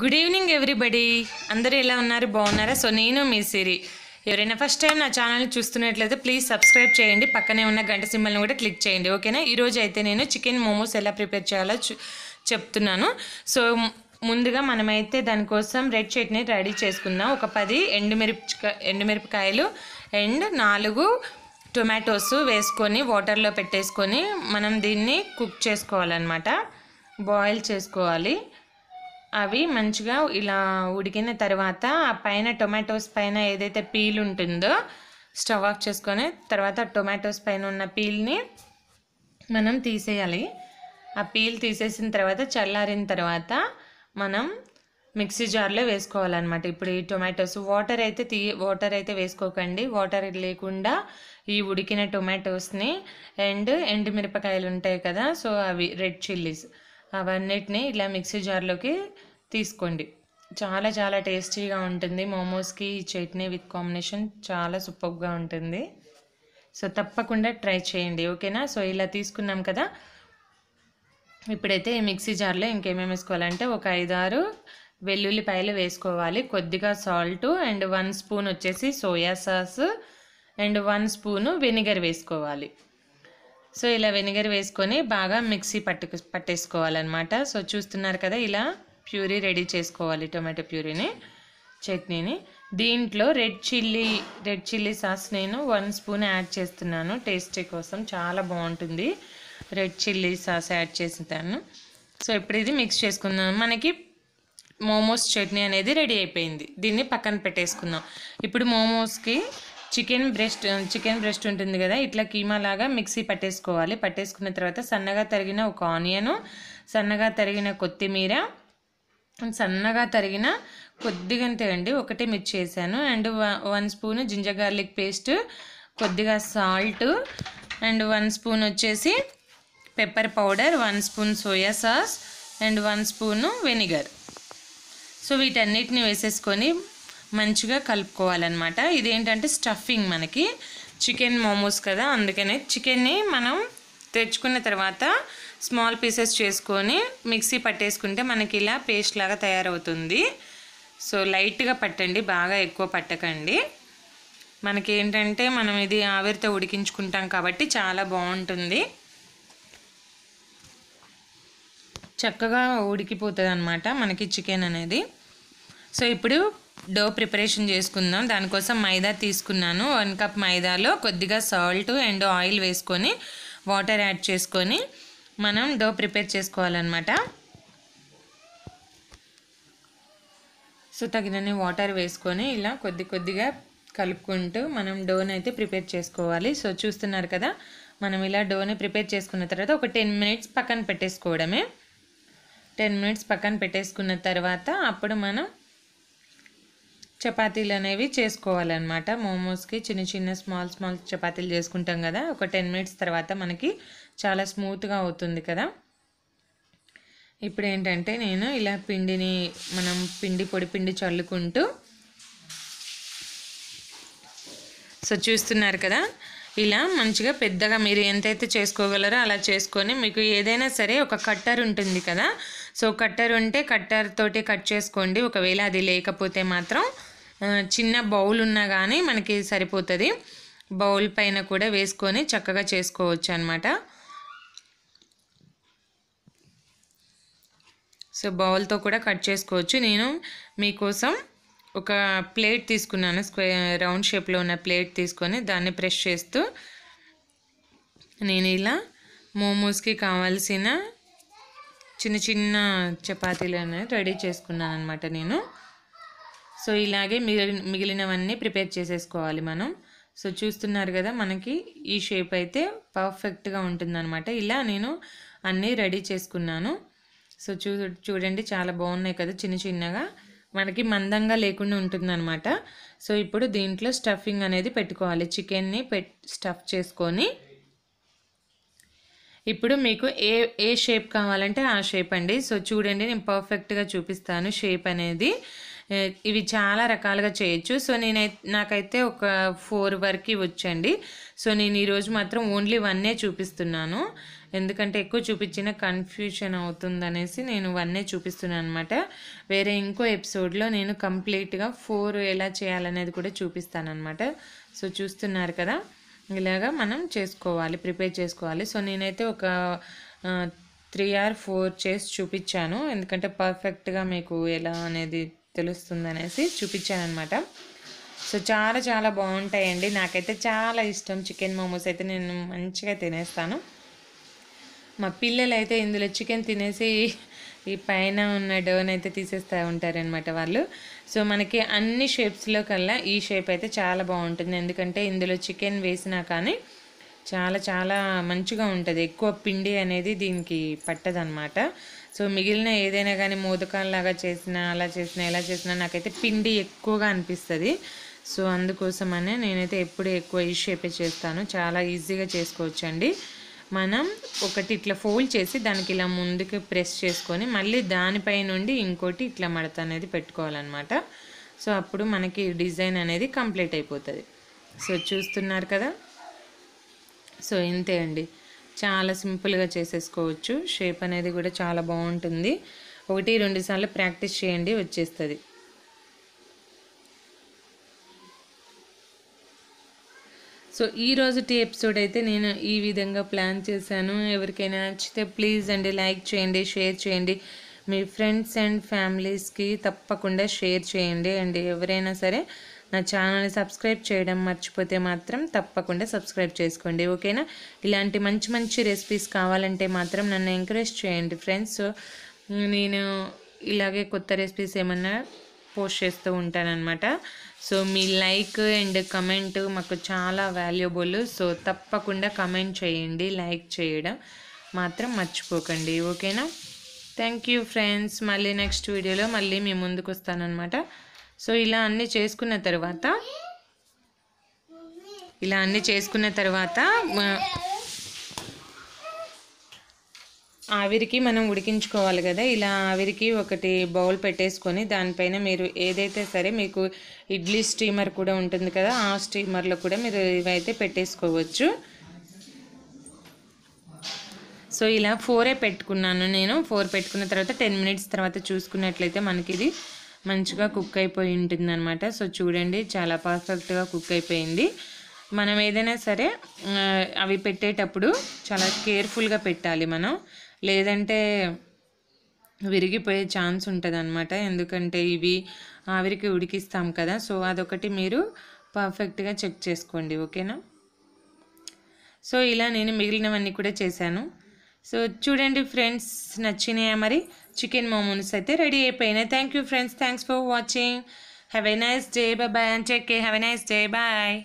good evening everybody అందరూ ఎలా ఉన్నారు బాగున్నారా సో నేను మీ సిరి ఎవరైనా ఫస్ట్ టైం నా ఛానల్ చూస్తున్నట్లయితే ప్లీజ్ సబ్స్క్రైబ్ చేయండి పక్కనే ఉన్న గంట సింబల్ని కూడా క్లిక్ చేయండి ఓకేనా ఈరోజు అయితే నేను చికెన్ మోమోస్ ఎలా ప్రిపేర్ చేయాలో చెప్తున్నాను సో ముందుగా మనమైతే దానికోసం రెడ్ చట్నీ రెడీ చేసుకుందాం ఒక పది ఎండుమిరప ఎండుమిరపకాయలు అండ్ నాలుగు టొమాటోస్ వేసుకొని వాటర్లో పెట్టేసుకొని మనం దీన్ని కుక్ చేసుకోవాలన్నమాట బాయిల్ చేసుకోవాలి అవి మంచిగా ఇలా ఉడికిన తర్వాత ఆ పైన టొమాటోస్ పైన ఏదైతే పీల్ ఉంటుందో స్టవ్ ఆఫ్ చేసుకొని తర్వాత టొమాటోస్ పైన ఉన్న పీల్ని మనం తీసేయాలి ఆ పీల్ తీసేసిన తర్వాత చల్లారిన తర్వాత మనం మిక్సీ జార్లో వేసుకోవాలన్నమాట ఇప్పుడు ఈ టొమాటోస్ వాటర్ అయితే తీ వాటర్ అయితే వేసుకోకండి వాటర్ లేకుండా ఈ ఉడికిన టొమాటోస్ని అండ్ ఎండుమిరపకాయలు ఉంటాయి కదా సో అవి రెడ్ చిల్లీస్ అవన్నిటిని ఇలా మిక్సీ జార్లోకి తీసుకోండి చాలా చాలా టేస్టీగా ఉంటుంది మోమోస్కి చట్నీ విత్ కాంబినేషన్ చాలా సూపర్గా ఉంటుంది సో తప్పకుండా ట్రై చేయండి ఓకేనా సో ఇలా తీసుకున్నాం కదా ఇప్పుడైతే ఈ మిక్సీ జార్లో ఇంకేమేమి వేసుకోవాలంటే ఒక ఐదారు వెల్లుల్లిపాయలు వేసుకోవాలి కొద్దిగా సాల్ట్ అండ్ వన్ స్పూన్ వచ్చేసి soya sauce and one spoon vinegar వేసుకోవాలి సో ఇలా వెనిగర్ వేసుకొని బాగా మిక్సీ పట్టుకు పట్టేసుకోవాలన్నమాట సో చూస్తున్నారు కదా ఇలా ప్యూరీ రెడీ చేసుకోవాలి టొమాటో ప్యూరీని చట్నీని దీంట్లో red chilli red chilli sauce నేను వన్ స్పూన్ యాడ్ చేస్తున్నాను టేస్టీ కోసం చాలా బాగుంటుంది రెడ్ చిల్లీ సాస్ యాడ్ చేస్తాను సో ఇప్పుడు ఇది మిక్స్ చేసుకుందాం మనకి మోమోస్ చట్నీ అనేది రెడీ అయిపోయింది దీన్ని పక్కన పెట్టేసుకుందాం ఇప్పుడు మోమోస్కి చికెన్ బ్రెస్ట్ చికెన్ బ్రెస్ట్ ఉంటుంది కదా ఇట్లా కీమా లాగా మిక్సీ పట్టేసుకోవాలి పట్టేసుకున్న తర్వాత సన్నగా తరిగిన ఒక ఆనియను సన్నగా తరిగిన కొత్తిమీర సన్నగా తరిగిన కొద్దిగా అండి ఒకటే మిర్చి వేసాను and one spoon ginger garlic paste కొద్దిగా సాల్ట్ అండ్ వన్ స్పూన్ వచ్చేసి pepper powder one spoon soya sauce and one spoon vinegar so వీటన్నిటిని వేసేసుకొని మంచిగా కలుపుకోవాలన్నమాట ఇదేంటంటే స్టఫింగ్ మనకి చికెన్ మోమోస్ కదా అందుకనే చికెన్ని మనం తెచ్చుకున్న తర్వాత స్మాల్ పీసెస్ చేసుకొని మిక్సీ పట్టేసుకుంటే మనకి ఇలా పేస్ట్ లాగా తయారవుతుంది సో లైట్గా పట్టండి బాగా ఎక్కువ పట్టకండి మనకి ఏంటంటే మనం ఇది ఆవిరితో ఉడికించుకుంటాం కాబట్టి చాలా బాగుంటుంది చక్కగా ఉడికిపోతుంది అనమాట మనకి చికెన్ అనేది సో ఇప్పుడు డో ప్రిపరేషన్ చేసుకుందాం దానికోసం మైదా తీసుకున్నాను వన్ కప్ మైదాలో కొద్దిగా సాల్ట్ అండ్ ఆయిల్ వేసుకొని వాటర్ యాడ్ చేసుకొని మనం డో ప్రిపేర్ చేసుకోవాలన్నమాట సో తగినన్ని వాటర్ వేసుకొని ఇలా కొద్ది కొద్దిగా కలుపుకుంటూ మనం డోని అయితే ప్రిపేర్ చేసుకోవాలి సో చూస్తున్నారు కదా మనం ఇలా డోని ప్రిపేర్ చేసుకున్న తర్వాత ఒక టెన్ మినిట్స్ పక్కన పెట్టేసుకోవడమే టెన్ మినిట్స్ పక్కన పెట్టేసుకున్న తర్వాత అప్పుడు మనం చపాతీలు అనేవి చేసుకోవాలన్నమాట మోమోస్కి చిన్న చిన్న స్మాల్ స్మాల్ చపాతీలు చేసుకుంటాం కదా ఒక టెన్ మినిట్స్ తర్వాత మనకి చాలా స్మూత్గా అవుతుంది కదా ఇప్పుడు ఏంటంటే నేను ఇలా పిండిని మనం పిండి పొడి పిండి చల్లుకుంటూ సో చూస్తున్నారు కదా ఇలా మంచిగా పెద్దగా మీరు ఎంతైతే చేసుకోగలరో అలా చేసుకొని మీకు ఏదైనా సరే ఒక కట్టర్ ఉంటుంది కదా సో కట్టర్ ఉంటే కట్టర్ తోటి కట్ చేసుకోండి ఒకవేళ అది లేకపోతే మాత్రం చిన్న బౌల్ ఉన్నా కానీ మనకి సరిపోతుంది బౌల్ పైన కూడా వేసుకొని చక్కగా చేసుకోవచ్చు అనమాట సో బౌల్తో కూడా కట్ చేసుకోవచ్చు నేను మీకోసం ఒక ప్లేట్ తీసుకున్నాను స్క్వే రౌండ్ షేప్లో ఉన్న ప్లేట్ తీసుకొని దాన్ని ప్రెష్ చేస్తూ నేను ఇలా మోమోస్కి కావాల్సిన చిన్న చిన్న చపాతీలు అనేది రెడీ చేసుకున్నాను అనమాట నేను సో ఇలాగే మిగిలిన మిగిలినవన్నీ ప్రిపేర్ చేసేసుకోవాలి మనం సో చూస్తున్నారు కదా మనకి ఈ షేప్ అయితే పర్ఫెక్ట్గా ఉంటుందన్నమాట ఇలా నేను అన్నీ రెడీ చేసుకున్నాను సో చూ చూడండి చాలా బాగున్నాయి కదా చిన్న చిన్నగా మనకి మందంగా లేకుండా ఉంటుందన్నమాట సో ఇప్పుడు దీంట్లో స్టఫింగ్ అనేది పెట్టుకోవాలి చికెన్ని పెట్ స్టఫ్ చేసుకొని ఇప్పుడు మీకు ఏ ఏ షేప్ కావాలంటే ఆ షేప్ అండి సో చూడండి నేను పర్ఫెక్ట్గా చూపిస్తాను షేప్ అనేది ఇవి చాలా రకాలుగా చేయొచ్చు సో నేనైతే నాకైతే ఒక ఫోర్ వరకు వచ్చండి సో నేను ఈరోజు మాత్రం ఓన్లీ వన్నే చూపిస్తున్నాను ఎందుకంటే ఎక్కువ చూపించిన కన్ఫ్యూషన్ అవుతుందనేసి నేను వన్నే చూపిస్తున్నాను అనమాట వేరే ఇంకో ఎపిసోడ్లో నేను కంప్లీట్గా ఫోర్ ఎలా చేయాలనేది కూడా చూపిస్తానమాట సో చూస్తున్నారు కదా ఇలాగా మనం చేసుకోవాలి ప్రిపేర్ చేసుకోవాలి సో నేనైతే ఒక త్రీ ఆర్ ఫోర్ చేసి చూపించాను ఎందుకంటే పర్ఫెక్ట్గా మీకు ఎలా అనేది తెలుస్తుందనేసి చూపించాను అనమాట సో చాలా చాలా బాగుంటాయండి నాకైతే చాలా ఇష్టం చికెన్ మోమోస్ అయితే నేను మంచిగా తినేస్తాను మా పిల్లలు అయితే ఇందులో చికెన్ తినేసి ఈ పైన ఉన్న డోన్ అయితే తీసేస్తూ ఉంటారనమాట వాళ్ళు సో మనకి అన్ని షేప్స్లో కల్లా ఈ షేప్ అయితే చాలా బాగుంటుంది ఎందుకంటే ఇందులో చికెన్ వేసినా కానీ చాలా చాలా మంచిగా ఉంటుంది ఎక్కువ పిండి అనేది దీనికి పట్టదనమాట సో మిగిలిన ఏదైనా కానీ లాగా చేసినా అలా చేసినా ఎలా చేసినా నాకైతే పిండి ఎక్కువగా అనిపిస్తుంది సో అందుకోసమనే నేనైతే ఎప్పుడు ఎక్కువ ఈ షేపే చేస్తాను చాలా ఈజీగా చేసుకోవచ్చండి మనం ఒకటి ఇట్లా ఫోల్డ్ చేసి దానికి ఇలా ముందుకు ప్రెస్ చేసుకొని మళ్ళీ దానిపై నుండి ఇంకోటి ఇట్లా మడత అనేది పెట్టుకోవాలన్నమాట సో అప్పుడు మనకి డిజైన్ అనేది కంప్లీట్ అయిపోతుంది సో చూస్తున్నారు కదా సో ఇంతే అండి చాలా సింపుల్గా చేసేసుకోవచ్చు షేప్ అనేది కూడా చాలా బాగుంటుంది ఒకటి రెండు సార్లు ప్రాక్టీస్ చేయండి వచ్చేస్తుంది సో ఈ రోజుటి ఎపిసోడ్ అయితే నేను ఈ విధంగా ప్లాన్ చేశాను ఎవరికైనా నచ్చితే ప్లీజ్ అండి లైక్ చేయండి షేర్ చేయండి మీ ఫ్రెండ్స్ అండ్ ఫ్యామిలీస్కి తప్పకుండా షేర్ చేయండి అండ్ ఎవరైనా సరే నా ఛానల్ని సబ్స్క్రైబ్ చేయడం మర్చిపోతే మాత్రం తప్పకుండా సబ్స్క్రైబ్ చేసుకోండి ఓకేనా ఇలాంటి మంచి మంచి రెసిపీస్ కావాలంటే మాత్రం నన్ను ఎంకరేజ్ చేయండి ఫ్రెండ్స్ నేను ఇలాగే కొత్త రెసిపీస్ ఏమన్నా పోస్ట్ చేస్తూ ఉంటానన్నమాట సో మీ లైక్ అండ్ కమెంట్ మాకు చాలా వాల్యుబుల్ సో తప్పకుండా కమెంట్ చేయండి లైక్ చేయడం మాత్రం మర్చిపోకండి ఓకేనా థ్యాంక్ యూ ఫ్రెండ్స్ మళ్ళీ నెక్స్ట్ వీడియోలో మళ్ళీ మీ ముందుకు వస్తానన్నమాట సో ఇలా అన్నీ చేసుకున్న తర్వాత ఇలా అన్నీ చేసుకున్న తర్వాత ఆవిరికి మనం ఉడికించుకోవాలి కదా ఇలా ఆవిరికి ఒకటి బౌల్ పెట్టేసుకొని దానిపైన మీరు ఏదైతే సరే మీకు ఇడ్లీ స్టీమర్ కూడా ఉంటుంది కదా ఆ స్టీమర్లో కూడా మీరు ఇవైతే పెట్టేసుకోవచ్చు సో ఇలా ఫోరే పెట్టుకున్నాను నేను ఫోర్ పెట్టుకున్న తర్వాత టెన్ మినిట్స్ తర్వాత చూసుకున్నట్లయితే మనకి ఇది మంచిగా కుక్ అయిపోయి ఉంటుంది అనమాట సో చూడండి చాలా పర్ఫెక్ట్గా కుక్ అయిపోయింది మనం ఏదైనా సరే అవి పెట్టేటప్పుడు చాలా కేర్ఫుల్గా పెట్టాలి మనం లేదంటే విరిగిపోయే ఛాన్స్ ఉంటుంది ఎందుకంటే ఇవి ఆవిరికి ఉడికిస్తాం కదా సో అదొకటి మీరు పర్ఫెక్ట్గా చెక్ చేసుకోండి ఓకేనా సో ఇలా నేను మిగిలినవన్నీ కూడా చేశాను సో చూడండి ఫ్రెండ్స్ నచ్చినాయా మరి చికెన్ మోమోస్ అయితే రెడీ అయిపోయినాయి thank you friends thanks for watching have a nice day bye and take care have a nice day bye